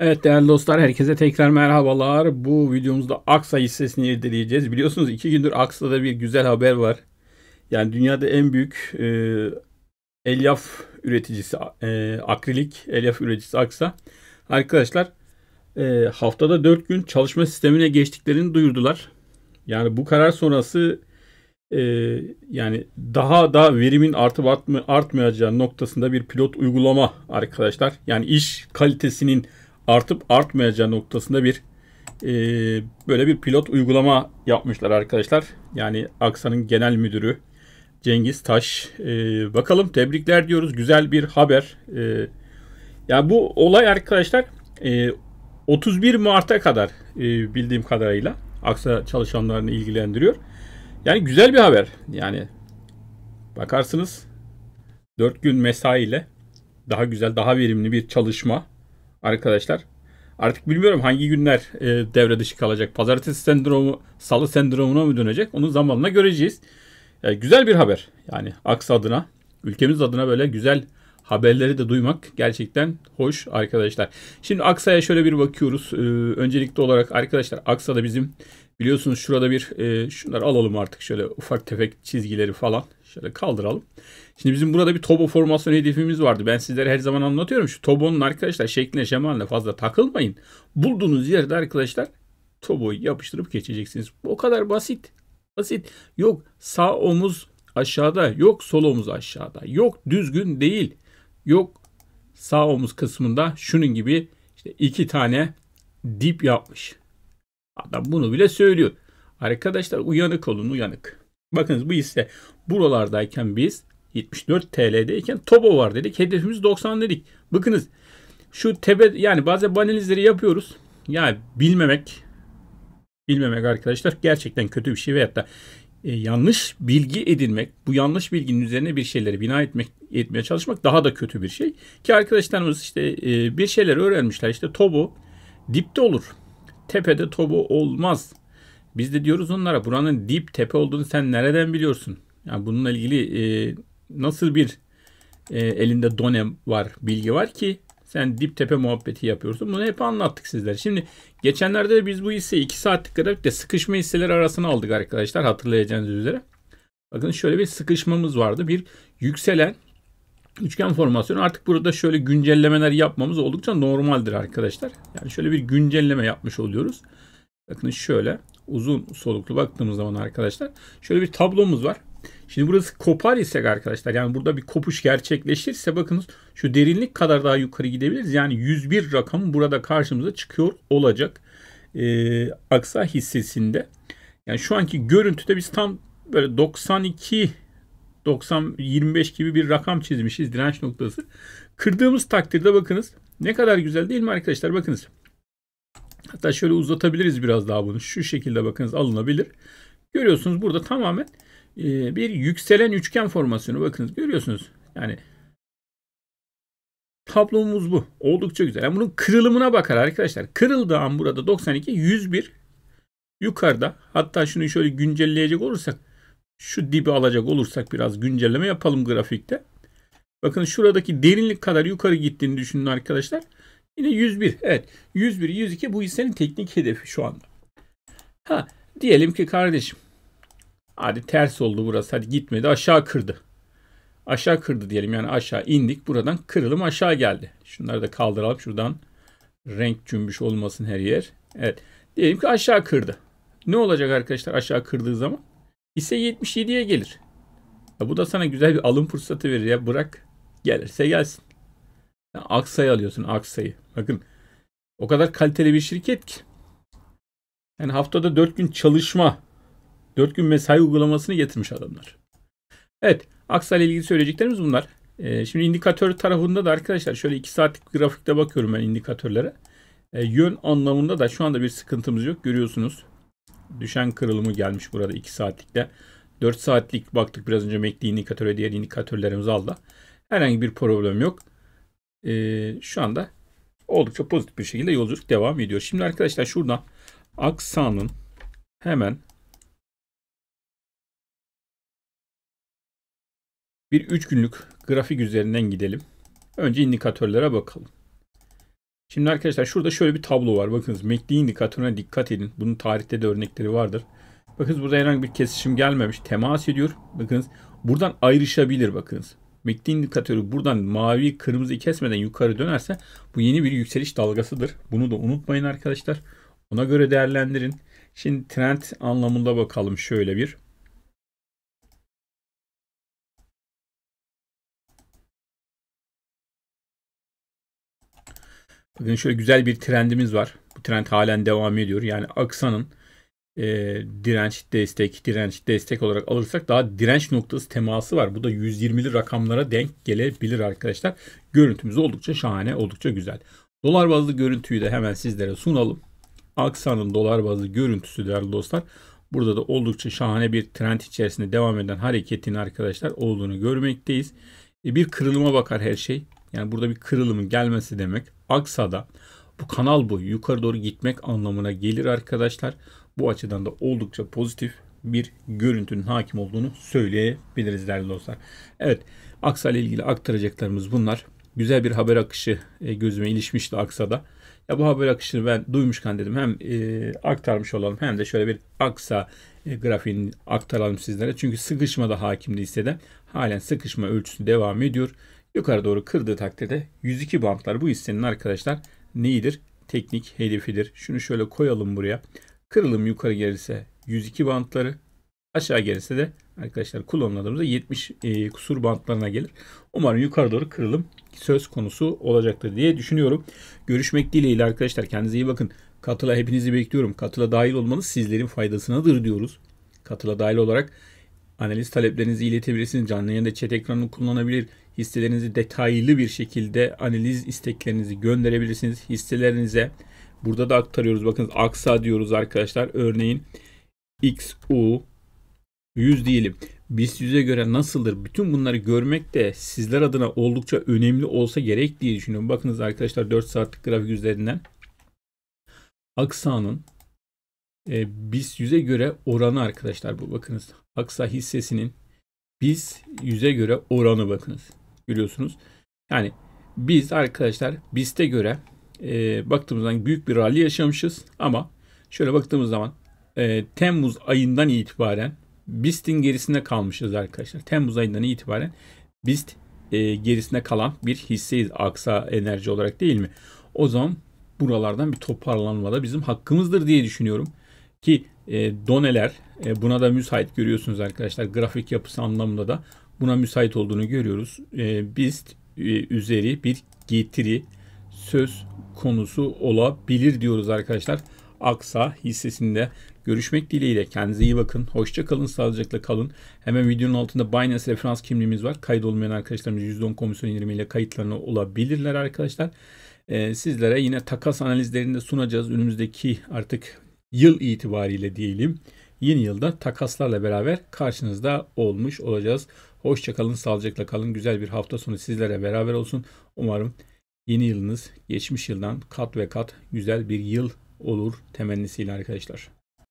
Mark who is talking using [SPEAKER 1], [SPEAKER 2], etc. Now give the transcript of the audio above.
[SPEAKER 1] Evet değerli dostlar herkese tekrar merhabalar. Bu videomuzda Aksa hissesini irdeleyeceğiz. Biliyorsunuz iki gündür Aksa'da bir güzel haber var. Yani dünyada en büyük e, elyaf üreticisi e, akrilik elyaf üreticisi Aksa. Arkadaşlar e, haftada 4 gün çalışma sistemine geçtiklerini duyurdular. Yani bu karar sonrası e, yani daha da verimin artıp artmayacağı noktasında bir pilot uygulama arkadaşlar. Yani iş kalitesinin artıp artmayacağı noktasında bir e, böyle bir pilot uygulama yapmışlar arkadaşlar. Yani Aksa'nın genel müdürü Cengiz Taş. E, bakalım tebrikler diyoruz. Güzel bir haber. E, ya yani bu olay arkadaşlar e, 31 Mart'a kadar e, bildiğim kadarıyla Aksa çalışanlarını ilgilendiriyor. Yani güzel bir haber. Yani bakarsınız 4 gün mesaiyle daha güzel, daha verimli bir çalışma arkadaşlar. Artık bilmiyorum hangi günler e, devre dışı kalacak. Pazartesi sendromu, salı sendromuna mı dönecek? Onu zamanla göreceğiz. E, güzel bir haber. Yani Aks adına, ülkemiz adına böyle güzel haberleri de duymak gerçekten hoş arkadaşlar. Şimdi Aksa'ya şöyle bir bakıyoruz. Ee, öncelikli olarak arkadaşlar Aksa'da bizim biliyorsunuz şurada bir e, şunları alalım artık şöyle ufak tefek çizgileri falan şöyle kaldıralım. Şimdi bizim burada bir Tobo formasyon hedefimiz vardı. Ben sizlere her zaman anlatıyorum. Şu Tobo'nun arkadaşlar şekline şemaline fazla takılmayın. Bulduğunuz yerde arkadaşlar Tobo'yu yapıştırıp geçeceksiniz. O kadar basit. Basit. Yok sağ omuz aşağıda. Yok sol omuz aşağıda. Yok düzgün değil. Yok sağ omuz kısmında şunun gibi işte iki tane dip yapmış. Adam bunu bile söylüyor. Arkadaşlar uyanık olun uyanık. Bakınız bu ise buralardayken biz 74 TL'deyken Tobo var dedik. Hedefimiz 90 dedik. Bakınız şu tebe yani bazen bu analizleri yapıyoruz. Yani bilmemek bilmemek arkadaşlar gerçekten kötü bir şey veyahut da e, yanlış bilgi edinmek, bu yanlış bilginin üzerine bir şeyleri bina etmek yetmeye çalışmak daha da kötü bir şey. Ki arkadaşlarımız işte e, bir şeyler öğrenmişler. İşte tobu dipte olur. Tepede tobu olmaz. Biz de diyoruz onlara buranın dip tepe olduğunu sen nereden biliyorsun? Yani bununla ilgili e, nasıl bir e, elinde donem var, bilgi var ki sen dip tepe muhabbeti yapıyorsun. Bunu hep anlattık sizler. Şimdi geçenlerde de biz bu hisseyi 2 saatlik grafikte sıkışma hisseleri arasına aldık arkadaşlar hatırlayacağınız üzere. Bakın şöyle bir sıkışmamız vardı. Bir yükselen üçgen formasyonu artık burada şöyle güncellemeler yapmamız oldukça normaldir arkadaşlar. Yani şöyle bir güncelleme yapmış oluyoruz. Bakın şöyle uzun soluklu baktığımız zaman arkadaşlar şöyle bir tablomuz var. Şimdi burası kopar isek arkadaşlar yani burada bir kopuş gerçekleşirse bakınız şu derinlik kadar daha yukarı gidebiliriz. Yani 101 rakamı burada karşımıza çıkıyor olacak. Ee, aksa hissesinde. Yani şu anki görüntüde biz tam böyle 92 90 25 gibi bir rakam çizmişiz direnç noktası. Kırdığımız takdirde bakınız ne kadar güzel değil mi arkadaşlar? Bakınız. Hatta şöyle uzatabiliriz biraz daha bunu. Şu şekilde bakınız alınabilir. Görüyorsunuz burada tamamen e, bir yükselen üçgen formasyonu bakınız görüyorsunuz. Yani tablomuz bu. Oldukça güzel. Yani bunun kırılımına bakar arkadaşlar. Kırıldığı an burada 92 101 yukarıda. Hatta şunu şöyle güncelleyecek olursak şu dibi alacak olursak biraz güncelleme yapalım grafikte. Bakın şuradaki derinlik kadar yukarı gittiğini düşünün arkadaşlar. Yine 101. Evet. 101, 102 bu hissenin teknik hedefi şu anda. Ha diyelim ki kardeşim. Hadi ters oldu burası. Hadi gitmedi. Aşağı kırdı. Aşağı kırdı diyelim. Yani aşağı indik. Buradan kırılım aşağı geldi. Şunları da kaldıralım. Şuradan renk cümbüş olmasın her yer. Evet. Diyelim ki aşağı kırdı. Ne olacak arkadaşlar aşağı kırdığı zaman? ise 77'ye gelir. Ya bu da sana güzel bir alım fırsatı verir ya bırak gelirse gelsin. Yani Aksa'yı alıyorsun Aksa'yı. Bakın o kadar kaliteli bir şirket ki. Yani haftada 4 gün çalışma, 4 gün mesai uygulamasını getirmiş adamlar. Evet Aksa ile ilgili söyleyeceklerimiz bunlar. Ee, şimdi indikatör tarafında da arkadaşlar şöyle 2 saatlik grafikte bakıyorum ben indikatörlere. E, yön anlamında da şu anda bir sıkıntımız yok görüyorsunuz düşen kırılımı gelmiş burada 2 saatlikte. 4 saatlik baktık biraz önce MACD indikatörü diğer indikatörlerimiz aldı. Herhangi bir problem yok. Ee, şu anda oldukça pozitif bir şekilde yolculuk devam ediyor. Şimdi arkadaşlar şurada Aksa'nın hemen bir 3 günlük grafik üzerinden gidelim. Önce indikatörlere bakalım. Şimdi arkadaşlar şurada şöyle bir tablo var. Bakınız MACD indikatörüne dikkat edin. Bunun tarihte de örnekleri vardır. Bakınız burada herhangi bir kesişim gelmemiş. Temas ediyor. Bakınız buradan ayrışabilir bakınız. MACD indikatörü buradan mavi kırmızı kesmeden yukarı dönerse bu yeni bir yükseliş dalgasıdır. Bunu da unutmayın arkadaşlar. Ona göre değerlendirin. Şimdi trend anlamında bakalım şöyle bir. Bakın şöyle güzel bir trendimiz var. Bu trend halen devam ediyor. Yani aksanın e, direnç, destek, direnç, destek olarak alırsak daha direnç noktası teması var. Bu da 120'li rakamlara denk gelebilir arkadaşlar. Görüntümüz oldukça şahane, oldukça güzel. Dolar bazlı görüntüyü de hemen sizlere sunalım. Aksanın dolar bazlı görüntüsü değerli dostlar. Burada da oldukça şahane bir trend içerisinde devam eden hareketin arkadaşlar olduğunu görmekteyiz. E, bir kırılıma bakar her şey. Yani burada bir kırılımın gelmesi demek. Aksa da bu kanal boyu yukarı doğru gitmek anlamına gelir arkadaşlar. Bu açıdan da oldukça pozitif bir görüntünün hakim olduğunu söyleyebiliriz değerli dostlar. Evet Aksa ile ilgili aktaracaklarımız bunlar. Güzel bir haber akışı e, gözüme ilişmişti Aksa'da. Ya bu haber akışını ben duymuşken dedim hem e, aktarmış olalım hem de şöyle bir aksa e, grafiğini aktaralım sizlere. Çünkü sıkışma da hakimdi de Halen sıkışma ölçüsü devam ediyor. Yukarı doğru kırdığı takdirde 102 bantlar bu hissenin arkadaşlar neyidir? Teknik hedefidir. Şunu şöyle koyalım buraya. Kırılım yukarı gelirse 102 bantları aşağı gelirse de arkadaşlar kullanıldığımızda 70 e, kusur bantlarına gelir. Umarım yukarı doğru kırılım söz konusu olacaktır diye düşünüyorum. Görüşmek dileğiyle arkadaşlar kendinize iyi bakın. Katıla hepinizi bekliyorum. Katıla dahil olmanız sizlerin faydasınadır diyoruz. Katıla dahil olarak analiz taleplerinizi iletebilirsiniz. Canlı yayında chat ekranını kullanabilir. Hisselerinizi detaylı bir şekilde analiz isteklerinizi gönderebilirsiniz hisselerinize. Burada da aktarıyoruz. Bakın aksa diyoruz arkadaşlar. Örneğin XU 100 diyelim. BIST 100'e göre nasıldır? Bütün bunları görmek de sizler adına oldukça önemli olsa gerek diye düşünüyorum. Bakınız arkadaşlar 4 saatlik grafik üzerinden Aksa'nın e, BIST 100'e göre oranı arkadaşlar bu bakınız. Aksa hissesinin BIST 100'e göre oranı bakınız. Görüyorsunuz. Yani biz arkadaşlar BIST'e göre e, baktığımız zaman büyük bir rally yaşamışız ama şöyle baktığımız zaman e, Temmuz ayından itibaren BIST'in gerisinde kalmışız arkadaşlar. Temmuz ayından itibaren BIST e, gerisine kalan bir hisseyiz aksa enerji olarak değil mi? O zaman buralardan bir toparlanma da bizim hakkımızdır diye düşünüyorum. Ki e, doneler e, buna da müsait görüyorsunuz arkadaşlar grafik yapısı anlamında da buna müsait olduğunu görüyoruz. E, ee, BIST e, üzeri bir getiri söz konusu olabilir diyoruz arkadaşlar. Aksa hissesinde görüşmek dileğiyle kendinize iyi bakın. Hoşça kalın, sağlıcakla kalın. Hemen videonun altında Binance referans kimliğimiz var. Kaydolmayan arkadaşlarımız %10 komisyon indirimiyle kayıtlarına olabilirler arkadaşlar. Ee, sizlere yine takas analizlerini de sunacağız. Önümüzdeki artık yıl itibariyle diyelim yeni yılda takaslarla beraber karşınızda olmuş olacağız. Hoşçakalın, sağlıcakla kalın. Güzel bir hafta sonu sizlere beraber olsun. Umarım yeni yılınız geçmiş yıldan kat ve kat güzel bir yıl olur temennisiyle arkadaşlar.